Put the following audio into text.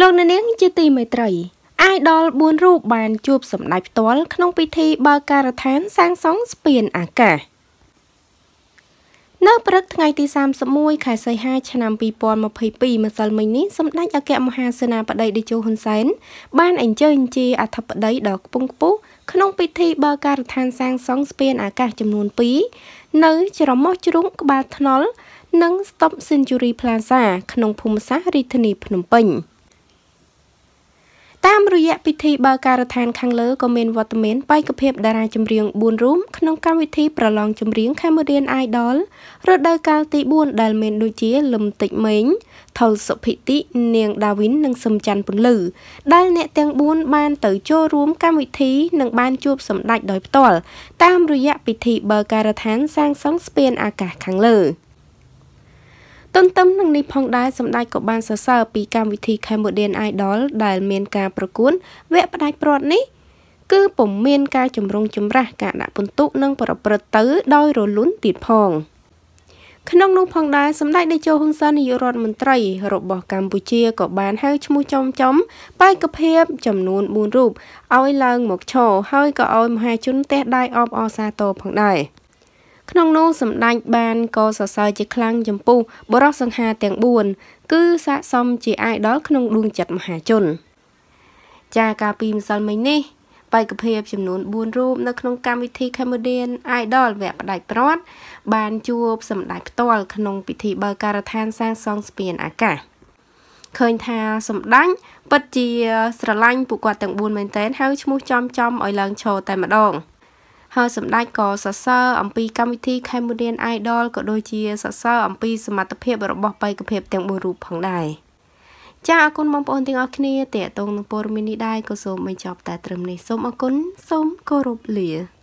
លោកអ្នកនាងជាទីមេត្រីអាយដល4រូបបានជួបសម្ដេចផ្ទាល់ក្នុងពិធី បើកការដ្ឋានសាងសង់ស្ពានអាកាសនៅព្រឹកថ្ងៃទី31ខែសីហាឆ្នាំ2022ម្សិលមិញនេះសម្ដេចអគ្គមហាសេនាបតីតេជោហ៊ុនសែនបានអញ្ជើញជាអធិបតីដ៏ខ្ពង់ខ្ពស់ក្នុងពិធី បើកការដ្ឋានសាងសង់ស្ពានអាកាសចំនួន2នៅ ច្រមុះជ្រុងក្បាលថ្នល់ និង Stop Century Plaza ក្នុងភូមិសាស្ត្ររាជធានីភ្នំពេញ។រយៈពិធីបើកការដ្ឋានខាងលើក៏មានវត្តមានបេក្ខភាពតារាចម្រៀង4រូបក្នុងកម្មវិធីប្រឡងចម្រៀង Cambodian Idol រដូវកាលទី4ដែលមាន ដូចជាលំតិចមេងថោសុភិតិនាងដាវីននិងសំច័ន្ទពន្លឺ ដែលអ្នកទាំង4បាន ទៅចូលរួមកម្មវិធីនិងបានជួបសម្ដេចដោយផ្ទាល់តាមរយៈពិធីបើកការដ្ឋានសាងសង់ស្ពានអាកាសខាងលើ។ទន្ទឹមនឹងនេះផងដែរសម្ដេចក៏បានសរសើរពីកម្មវិធី Cambodian Idol ដែលមានការប្រកួនវគ្គផ្ដាច់ព្រាត់នេះ គឺពុំមានការជំរងចម្រាស់ការដាក់ពិន្ទុនិង ប្រព្រឹត្តទៅដោយរលូនទៀតផងក្នុងនោះផងដែរសម្ដេចនាយកហ៊ុនសែននាយករដ្ឋមន្ត្រី របស់កម្ពុជាក៏បានហៅឈ្មោះចំចំបេក្ខភាពចំនួន4រូបឲ្យឡើងមកឈរហើយក៏ឲ្យមហាជនទះដៃអបអរសាទរផងដែរ។ក្នុងនោះសម្ដេចបានក៏សរសើរជាខ្លាំងចំពោះបរិសសង្ហាទាំង4គឺស័កសមជាអាយដលក្នុងដួងចិត្តមហាជនចាកាលពីម្សិលមិញនេះបេក្ខភាពចំនួន4រូប នៅក្នុងកម្មវិធី Cambodian Idol វគ្គផ្ដាច់ព្រាត់បានជួបសម្ដេចផ្ទាល់ក្នុង ពិធីបើកការដ្ឋានសាងសង់ស្ពានអាកាសឃើញថាសម្ដេចពិតជាស្រឡាញ់ពួកគាត់ទាំង4មែនទែនហើយឈ្មោះ ចំចំឲ្យឡើងឈរតែម្ដង។ហើយសម្ដេចក៏សរសើរអំពីកម្មវិធី Cambodian Idol ក៏ដូចជាសរសើរអំពីសមត្ថភាព របស់បេក្ខភាពទាំង4រូបផងដែរចាអរគុណបងប្អូនទាំងអស់គ្នាតេតងនឹងព័ត៌មាននេះដែរក៏សូមបញ្ចប់តែត្រឹមនេះសូមអរគុណសូមគោរពលា